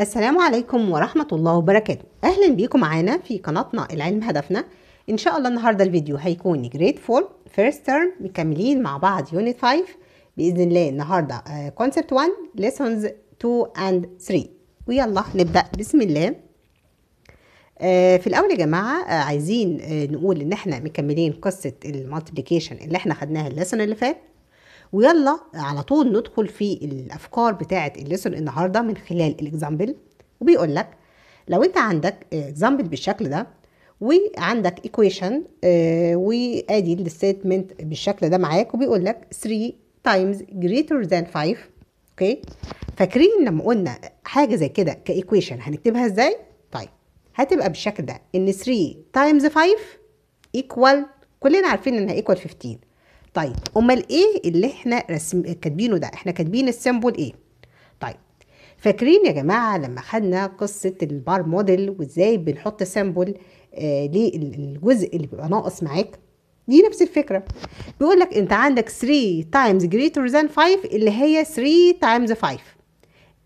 السلام عليكم ورحمة الله وبركاته أهلا بيكم معانا في قناتنا العلم هدفنا إن شاء الله النهاردة الفيديو هيكون جريد فول فيرست Term مكملين مع بعض يونت 5 بإذن الله النهاردة كونسبت 1 ليسونز 2 and 3 ويلا نبدأ بسم الله آه، في الأول يا جماعة آه، عايزين آه، نقول إن إحنا مكملين قصة المالتيبليكيشن اللي إحنا خدناها الليسون اللي فات ويلا على طول ندخل في الافكار بتاعه الليسون النهارده من خلال الاكزامبل وبيقول لك لو انت عندك اكزامبل بالشكل ده وعندك ايكويشن آه، وادي الستمنت بالشكل ده معاك وبيقول لك 3 تايمز جريتر ذان 5 اوكي فاكرين لما قلنا حاجه زي كده كايكويشن هنكتبها ازاي طيب هتبقى بالشكل ده ان 3 تايمز 5 ايكوال كلنا عارفين انها ايكوال 15 طيب امال ايه اللي احنا رسم كاتبينه ده احنا كاتبين السيمبل ايه طيب فاكرين يا جماعه لما خدنا قصه البار موديل وازاي بنحط سيمبل آه للجزء اللي بيبقى ناقص معاك دي نفس الفكره بيقول لك انت عندك 3 تايمز جريتر ذان 5 اللي هي 3 تايمز 5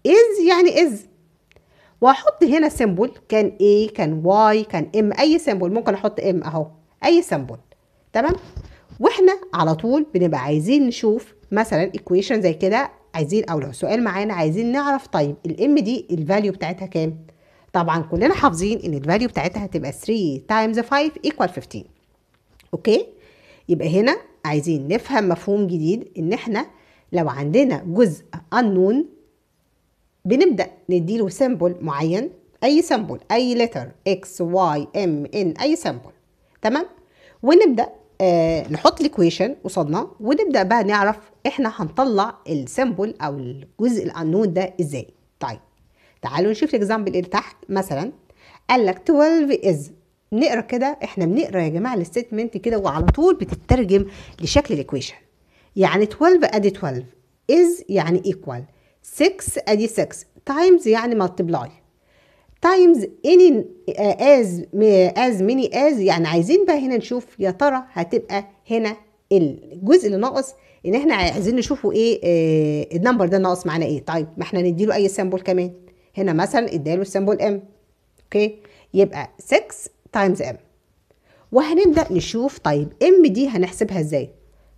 از يعني از واحط هنا سيمبل كان A كان Y كان M اي سيمبل ممكن احط M اهو اي سيمبل تمام واحنا على طول بنبقى عايزين نشوف مثلا ايكويشن زي كده عايزين او لو سؤال معانا عايزين نعرف طيب الام دي الفاليو بتاعتها كام طبعا كلنا حافظين ان الفاليو بتاعتها هتبقى 3 تايمز 5 ايكوال 15 اوكي يبقى هنا عايزين نفهم مفهوم جديد ان احنا لو عندنا جزء unknown بنبدا نديله سيمبل معين اي سيمبل اي لتر اكس واي ام ان اي سيمبل تمام ونبدا آه نحط الايكويشن قصادنا ونبدا بقى نعرف احنا هنطلع السيمبل او الجزء الانون ده ازاي طيب تعالوا نشوف الاكزامبل اللي تحت مثلا قال لك 12 از نقرا كده احنا بنقرا يا جماعه الستمنت كده وعلى طول بتترجم لشكل الايكويشن يعني 12 ادي 12 از يعني ايكوال 6 ادي 6 تايمز يعني مالتبلاي تايمز اني از از ميني از يعني عايزين بقى هنا نشوف يا ترى هتبقى هنا الجزء اللي ناقص ان احنا عايزين نشوفه ايه, آه النمبر ده ناقص معناه ايه طيب ما احنا نديله اي سامبل كمان هنا مثلا اداله السامبل ام اوكي يبقى 6 تايمز ام وهنبدا نشوف طيب ام دي هنحسبها ازاي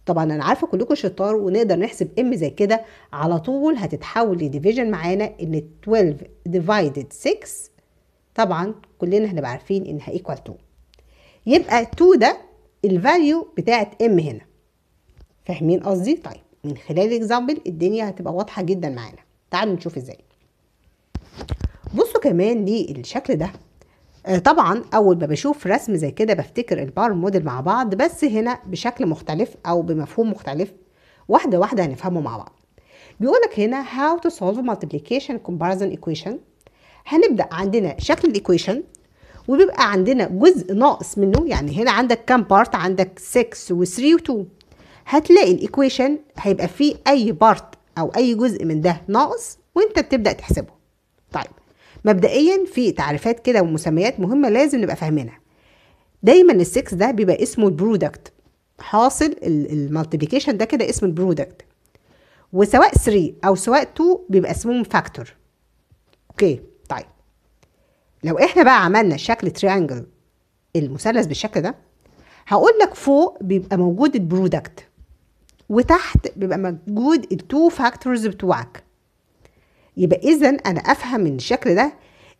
طبعا انا عارفه كلكم شطار ونقدر نحسب ام زي كده على طول هتتحول لديفيجن معانا ان 12 ديفايدد 6 طبعا كلنا هنبقى عارفين انها ايكوال تو يبقى 2 ده الفاليو بتاعت ام هنا فاهمين قصدي طيب من خلال اكزامبل الدنيا هتبقى واضحه جدا معانا تعالوا نشوف ازاي بصوا كمان للشكل ده آه، طبعا اول ما بشوف رسم زي كده بفتكر البار موديل مع بعض بس هنا بشكل مختلف او بمفهوم مختلف واحده واحده هنفهمه مع بعض بيقولك هنا how to solve multiplication comparison equation هنبدا عندنا شكل الايكويشن وبيبقى عندنا جزء ناقص منه يعني هنا عندك كام بارت عندك 6 و3 و2 هتلاقي الايكويشن هيبقى فيه اي بارت او اي جزء من ده ناقص وانت بتبدا تحسبه طيب مبدئيا في تعريفات كده ومسميات مهمه لازم نبقى فاهمينها دايما ال6 ده بيبقى اسمه البرودكت حاصل المالتيبيكيشن ده كده اسم البرودكت وسواء 3 او سواء 2 بيبقى اسمهم فاكتور اوكي okay. طيب لو احنا بقى عملنا شكل تريانجل المثلث بالشكل ده هقول لك فوق بيبقى موجود البرودكت وتحت بيبقى موجود التو فاكتورز بتوعك يبقى اذا انا افهم من الشكل ده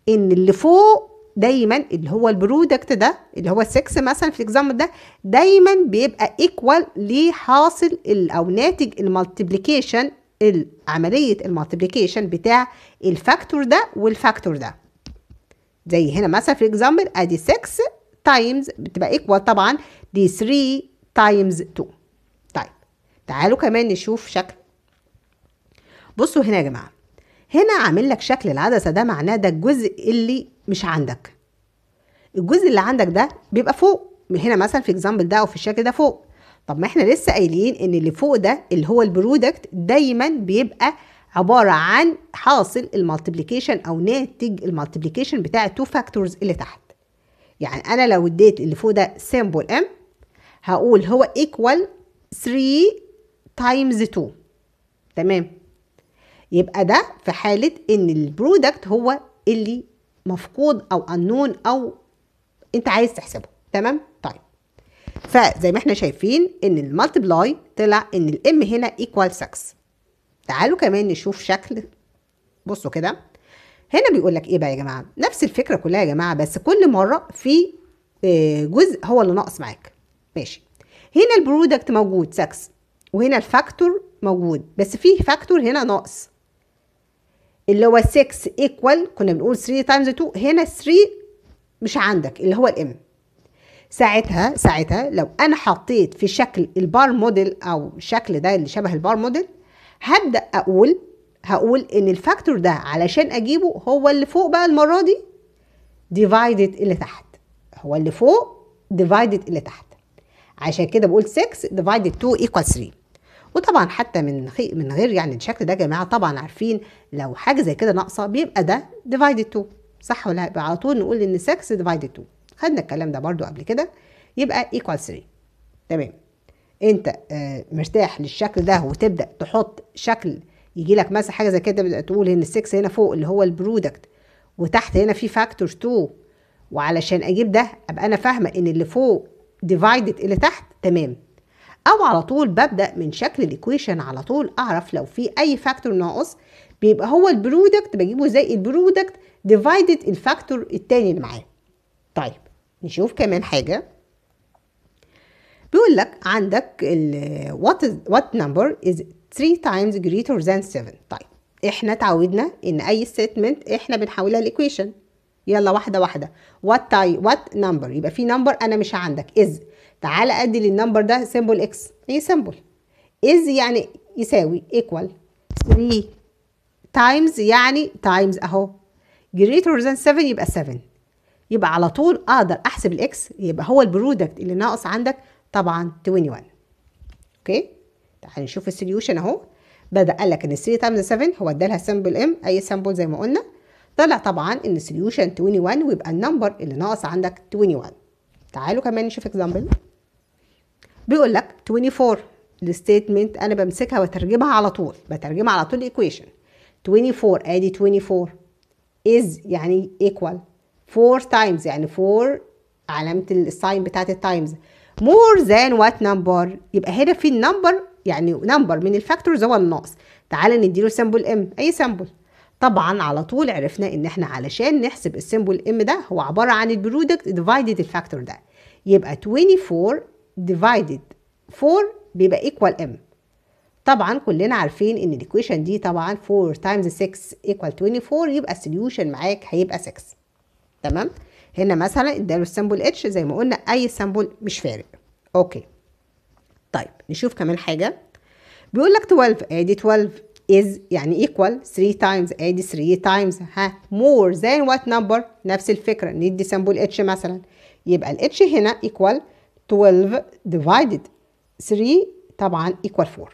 ان اللي فوق دايما اللي هو البرودكت ده اللي هو 6 مثلا في الاكزامبل ده دايما بيبقى ايكوال لحاصل او ناتج المالتيبليكيشن عملية المالتيبليكيشن بتاع الفاكتور ده والفاكتور ده زي هنا مثلا في الاكزامبل ادي 6 تايمز بتبقى ايكوال طبعا دي 3 تايمز 2 طيب تعالوا كمان نشوف شكل بصوا هنا يا جماعه هنا عامل لك شكل العدسه ده معناه ده الجزء اللي مش عندك الجزء اللي عندك ده بيبقى فوق من هنا مثلا في اكزامبل ده او في الشكل ده فوق طب ما احنا لسه قايلين ان اللي فوق ده اللي هو البرودكت دايما بيبقى عبارة عن حاصل المالتيبليكيشن أو ناتج المالتيبليكيشن بتاع التو فاكتورز اللي تحت يعني أنا لو اديت اللي فوق ده سيمبل ام هقول هو ايكوال 3 تايمز 2 تمام يبقى ده في حالة إن البرودكت هو اللي مفقود أو أنون أو أنت عايز تحسبه تمام طيب فزي ما احنا شايفين ان المالتبلاي طلع ان الام هنا ايكوال 6 تعالوا كمان نشوف شكل بصوا كده هنا بيقول لك ايه بقى يا جماعه نفس الفكره كلها يا جماعه بس كل مره في آه، جزء هو اللي ناقص معاك ماشي هنا البرودكت موجود 6 وهنا الفاكتور موجود بس في فاكتور هنا ناقص اللي هو 6 ايكوال كنا بنقول 3 تايمز 2 هنا 3 مش عندك اللي هو الام ساعتها ساعتها لو انا حطيت في شكل البار موديل او الشكل ده اللي شبه البار موديل هبدا اقول هقول ان الفاكتور ده علشان اجيبه هو اللي فوق بقى المره دي ديفايدد اللي تحت هو اللي فوق ديفايدد اللي تحت عشان كده بقول 6 ديفايدد 2 ايكوال 3 وطبعا حتى من من غير يعني الشكل ده يا جماعه طبعا عارفين لو حاجه زي كده ناقصه بيبقى ده ديفايدد 2 صح ولا لا؟ على طول نقول ان 6 ديفايدد 2 خدنا الكلام ده برضو قبل كده يبقى ايكوال 3 تمام انت آه، مرتاح للشكل ده وتبدا تحط شكل يجي لك مثلا حاجه زي كده تقول ان 6 هنا فوق اللي هو البرودكت وتحت هنا في فاكتور 2 وعلشان اجيب ده ابقى انا فاهمه ان اللي فوق ديفايدد اللي تحت تمام او على طول ببدا من شكل الايكويشن على طول اعرف لو في اي فاكتور ناقص بيبقى هو البرودكت بجيبه زي البرودكت ديفايدد الفاكتور التاني اللي معاه طيب نشوف كمان حاجة بيقول لك عندك ال what, is, what number is three times greater than seven طيب احنا اتعودنا ان اي statement احنا بنحولها لايكويشن يلا واحدة واحدة what type what number يبقى في number انا مش عندك is تعال ادي للنمبر ده سيمبل اكس ايه سيمبل is يعني يساوي equal three times يعني times اهو greater than seven يبقى seven يبقى على طول اقدر احسب الاكس يبقى هو البرودكت اللي ناقص عندك طبعا 21 اوكي تعال نشوف السوليوشن اهو بدا قال لك ان 3 تايمز 7 هو ادالها سامبل ام اي سامبل زي ما قلنا طلع طبعا ان السوليوشن 21 ويبقى النمبر اللي ناقص عندك 21 تعالوا كمان نشوف اكزامبل بيقول لك 24 الستيتمنت انا بمسكها وترجمها على طول بترجمها على طول الايكويشن 24 ادي 24 is يعني equal فور تايمز يعني فور علامة الساين بتاعت التايمز مور ذان وات نمبر يبقى هنا في النمبر يعني نمبر من الفاكتورز هو الناقص تعالى نديله سمبل ام اي سمبل طبعا على طول عرفنا ان احنا علشان نحسب السمبل ام ده هو عباره عن البرودكت ديفايدد الفاكتور ده يبقى 24 ديفايدد 4 بيبقى ايكوال ام طبعا كلنا عارفين ان الايكويشن دي طبعا 4 تايمز 6 ايكوال 24 يبقى السوليوشن معاك هيبقى 6 تمام هنا مثلا اداله السامبل اتش زي ما قلنا اي سامبل مش فارق اوكي طيب نشوف كمان حاجه بيقول لك 12 ادي 12 از يعني ايكوال 3 تايمز ادي 3 تايمز ها مور ذان وات نمبر نفس الفكره ندي سامبل اتش مثلا يبقى الاتش هنا ايكوال 12 ديفايدد 3 طبعا ايكوال 4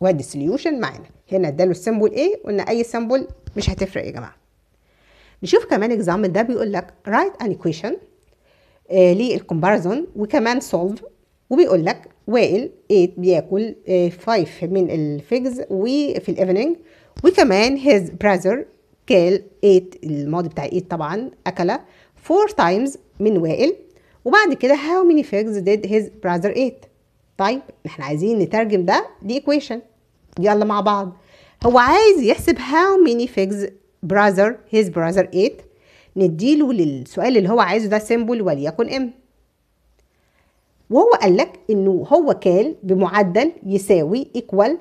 وادي السوليوشن معانا هنا اداله السامبل ايه قلنا اي سامبل مش هتفرق يا جماعه نشوف كمان اكزامبل ده بيقول لك write an equation آه للكومباريزون وكمان solve وبيقول لك وائل 8 بياكل 5 آه من الفيجز وفي الايفنينج وكمان his brother كال 8 الماضي بتاع 8 طبعا اكل 4 times من وائل وبعد كده how many figs did his brother eat طيب احنا عايزين نترجم ده لايكويشن يلا مع بعض هو عايز يحسب how many figs brother his brother 8 نديله للسؤال اللي هو عايزه ده سيمبل وليكن ام وهو قال لك انه هو كان بمعدل يساوي equal 4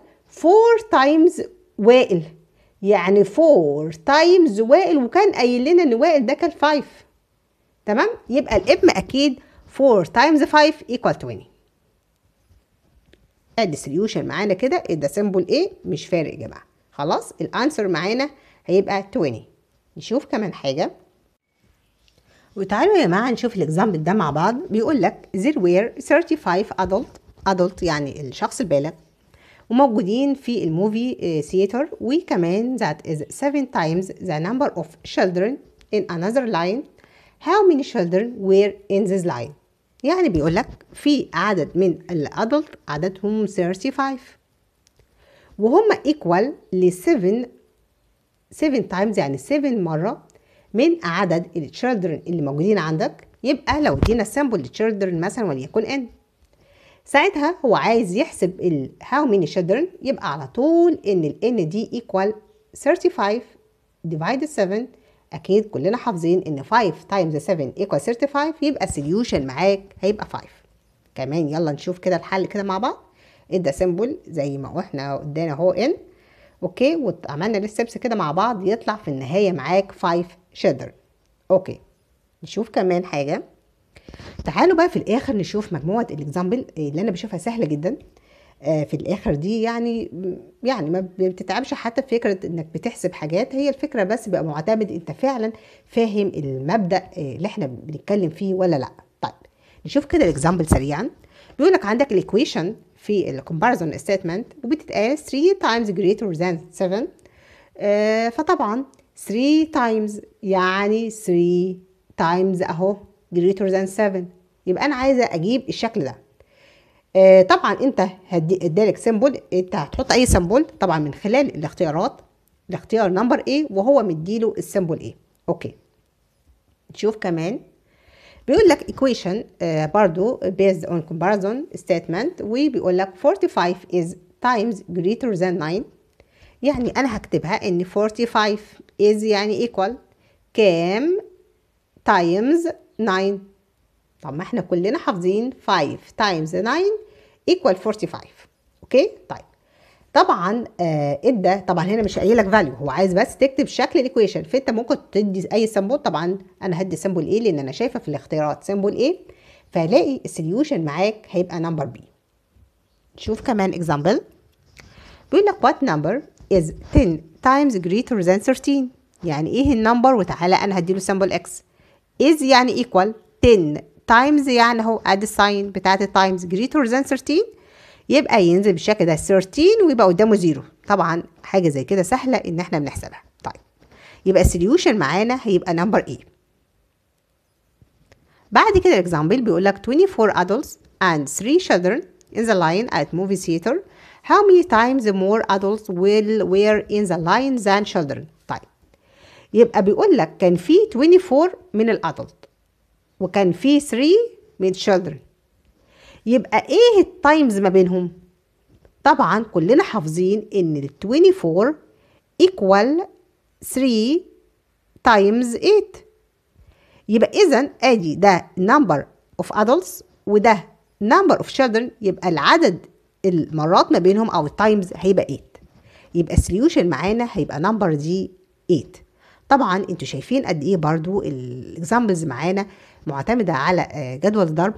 times وائل يعني 4 times وائل وكان قايل لنا ان وائل ده كان 5 تمام يبقى الابن اكيد 4 times 5 equal 20 ادي solution معانا كده ده سيمبل ايه مش فارق يا جماعه خلاص الانسر معانا هيبقى 20 نشوف كمان حاجة وتعالوا يا جماعة نشوف الاكزامبل ده مع بعض بيقول لك there were 35 ادلت adult يعني الشخص البالغ وموجودين في الموفي ثياتر آه، وكمان that is 7 times the number of children in another line how many children were in this line يعني بيقول لك في عدد من الادلت عددهم 35 وهم equal ل 7 7 تايمز يعني 7 مرة من عدد التشيلدرن اللي موجودين عندك يبقى لو ادينا سامبل للتشيلدرن مثلا وليكن ان ساعتها هو عايز يحسب ال how many children يبقى على طول ان ال n دي equal 35 divided 7 اكيد كلنا حافظين ان 5 times 7 equal 35 يبقى solution معاك هيبقى 5 كمان يلا نشوف كده الحل كده مع بعض ادى سيمبل زي ما احنا قدامنا هو ان اوكي وعملنا الستبس كده مع بعض يطلع في النهايه معاك 5 شيدر اوكي نشوف كمان حاجه تعالوا بقى في الاخر نشوف مجموعه الاكزامبل آه، اللي انا بشوفها سهله جدا آه، في الاخر دي يعني يعني ما بتتعبش حتى فكره انك بتحسب حاجات هي الفكره بس بقى معتمد انت فعلا فاهم المبدا آه، اللي احنا بنتكلم فيه ولا لا طيب نشوف كده الاكزامبل سريعا بيقول لك عندك الاكويشن في ال comparison statement وبتتقال 3 times greater than 7 آه، فطبعا 3 times يعني 3 times اهو greater than 7 يبقى انا عايزه اجيب الشكل ده آه، طبعا انت ادالك سيمبل انت هتحط اي سيمبل طبعا من خلال الاختيارات الاختيار نمبر ايه وهو مديله السيمبل ايه اوكي نشوف كمان بيقول لك ايكويشن آه، برضو based on comparison statement وبيقول لك 45 is times greater than 9 يعني انا هكتبها ان 45 is يعني equal كام times 9 طب ما احنا كلنا حافظين 5 times 9 equal 45 اوكي طيب طبعا ادى آه، إيه طبعا هنا مش قايل لك فاليو هو عايز بس تكتب شكل الايكويشن فانت ممكن تدي اي سمبول طبعا انا هدي سمبول ايه لان انا شايفه في الاختيارات سمبول ايه فهلاقي السوليوشن معاك هيبقى نمبر بي نشوف كمان اكزامبل بيقول لك وات نمبر از 10 times greater than 13 يعني ايه النمبر وتعالى انا هديله سمبول اكس is يعني equal 10 times يعني هو اد الساين بتاعت times greater than 13 يبقى ينزل بالشكل ده 13 ويبقى قدامه زيرو طبعا حاجه زي كده سهله ان احنا بنحسبها طيب يبقى السوليوشن معانا هيبقى نمبر ايه بعد كده الاكزامبل بيقول لك 24 adults and 3 children in the line at movie theater how many times more adults will were in the line than children طيب يبقى بيقول لك كان في 24 من الادلت وكان في 3 من children يبقى ايه التايمز ما بينهم طبعا كلنا حافظين ان ال 24 equal 3 times 8 يبقى اذا ادي ده number of adults وده number of children يبقى العدد المرات ما بينهم او التايمز هيبقى 8 يبقى السوليوشن معانا هيبقى نمبر دي 8 طبعا انتوا شايفين قد ايه برضو الاكزامبلز معانا معتمده على آه، جدول الضرب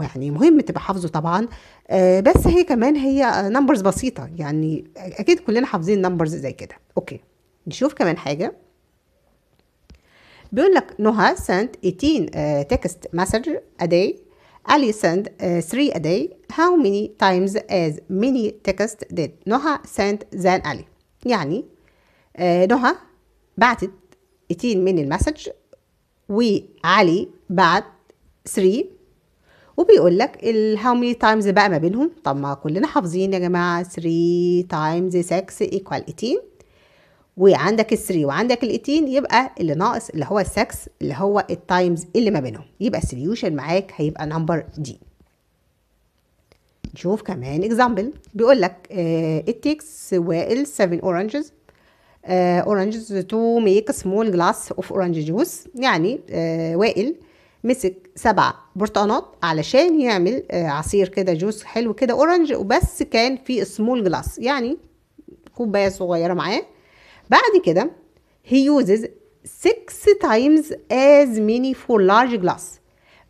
يعني مهم تبقى حافظه طبعا آه، بس هي كمان هي نمبرز آه، بسيطه يعني اكيد كلنا حافظين نمبرز زي كده اوكي نشوف كمان حاجه بيقول لك نوها سنت 18 تكست مسج ا داي Ali sent 3 a day how many times as many text did نهى sent than Ali يعني نهى بعتت اتين من المسج وعلي بعت 3 وبيقول لك how many تايمز بقى ما بينهم طب ما كلنا حافظين يا جماعه 3 تايمز 6 ايكوال 18 وعندك ال 3 وعندك ال 18 يبقى اللي ناقص اللي هو ال 6 اللي هو التايمز اللي ما بينهم يبقى السوليوشن معاك هيبقى نمبر دي نشوف كمان اكزامبل بيقول لك ات تيكس وائل 7 اورنجز اورنجز تو ميك سمول جلاس اوف اورانج جوس يعني آه وائل مسك سبع برتقانات علشان يعمل آه عصير كده جوس حلو كده اورنج وبس كان في سمول جلاس يعني كوبايه صغيره معاه بعد كده هي يوزز six تايمز از ميني فور لارج جلاس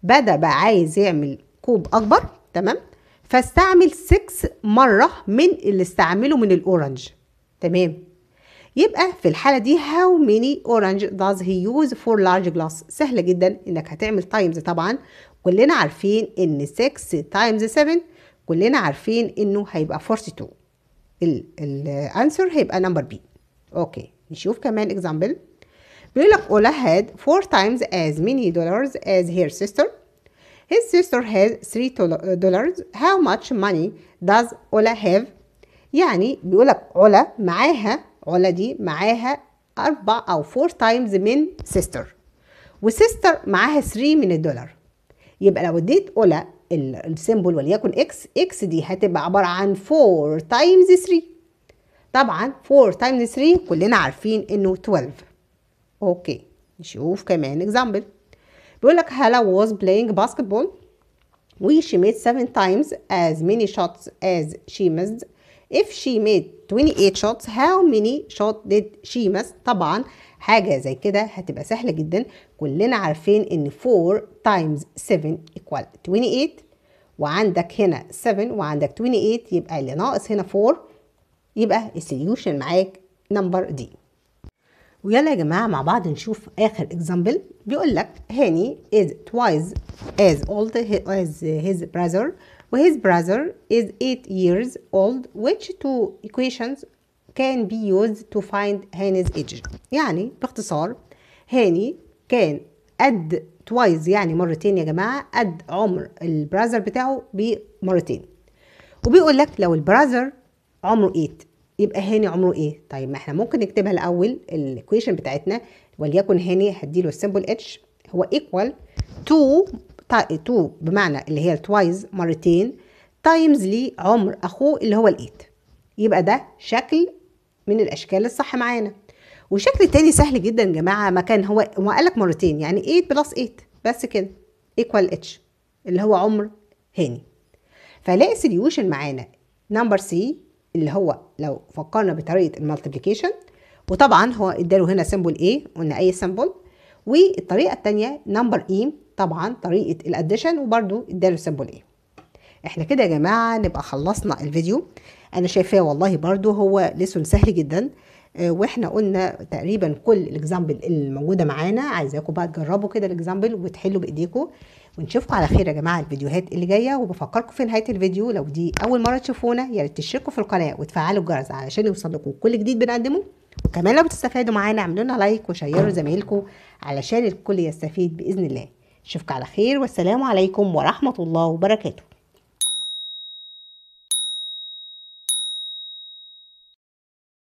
بدأ بقى عايز يعمل كوب أكبر تمام فاستعمل 6 مرة من اللي استعمله من الأورنج تمام يبقى في الحالة دي how many orange does he use for large glass سهلة جدا انك هتعمل times طبعا كلنا عارفين ان 6 times 7 كلنا عارفين انه هيبقى 42 الانسر هيبقى نمبر بي اوكي نشوف كمان اكزامبل بيقول لك اولا had 4 times as many dollars as her sister his sister has 3 dollars how much money does اولا have يعني بيقول لك اولا معاها علا دي معاها أربع أو فور تايمز من سيستر وسيستر معاها 3 من الدولار يبقى لو اديت علا السيمبل وليكن اكس اكس دي هتبقى عبارة عن 4 تايمز 3 طبعا 4 تايمز 3 كلنا عارفين انه 12 اوكي نشوف كمان اكزامبل بيقولك هلا was playing basketball و she made seven times as many shots as she missed if she made 28 shots how many shots did she miss طبعا حاجة زي كده هتبقى سهلة جدا كلنا عارفين ان 4 times 7 equal 28 وعندك هنا 7 وعندك 28 يبقى اللي ناقص هنا 4 يبقى السوليوشن معاك نمبر دي ويلا يا جماعة مع بعض نشوف آخر اكزامبل بيقول لك هاني is twice as old as his brother و his brother is 8 years old which two equations can be used to find هاني's age يعني باختصار هاني كان قد twice يعني مرتين يا جماعة قد عمر البراذر بتاعه بمرتين وبيقول لك لو البراذر عمره 8 يبقى هاني عمره ايه طيب ما احنا ممكن نكتبها الاول الايكويشن بتاعتنا وليكن هاني هديله السمبل اتش هو ايكوال 2 تو بمعنى اللي هي التوايز مرتين تايمز لعمر اخوه اللي هو الايت يبقى ده شكل من الاشكال الصح معانا وشكل تاني سهل جدا يا جماعه مكان هو قال لك مرتين يعني 8 بلس 8 بس كده ايكوال اتش اللي هو عمر هاني فلاقي سوليوشن معانا نمبر سي اللي هو لو فكرنا بطريقه المالتيبيكيشن وطبعا هو اداله هنا سيمبل ايه قلنا اي سيمبل والطريقه الثانيه نمبر اي e، طبعا طريقه الاديشن وبرده اداله سيمبل ايه احنا كده يا جماعه نبقى خلصنا الفيديو انا شايفاه والله برده هو لسون سهل جدا آه، واحنا قلنا تقريبا كل الاكزامبل اللي موجوده معانا عايزاكم بقى تجربوا كده الاكزامبل وتحلوا بايديكم ونشوفكم على خير يا جماعه الفيديوهات اللي جايه وبفكركم في نهايه الفيديو لو دي اول مره تشوفونا يا ريت تشتركوا في القناه وتفعلوا الجرس علشان يوصلكم كل جديد بنقدمه وكمان لو بتستفادوا معانا اعملوا لنا لايك وشيروا زمايلكم علشان الكل يستفيد باذن الله اشوفك على خير والسلام عليكم ورحمه الله وبركاته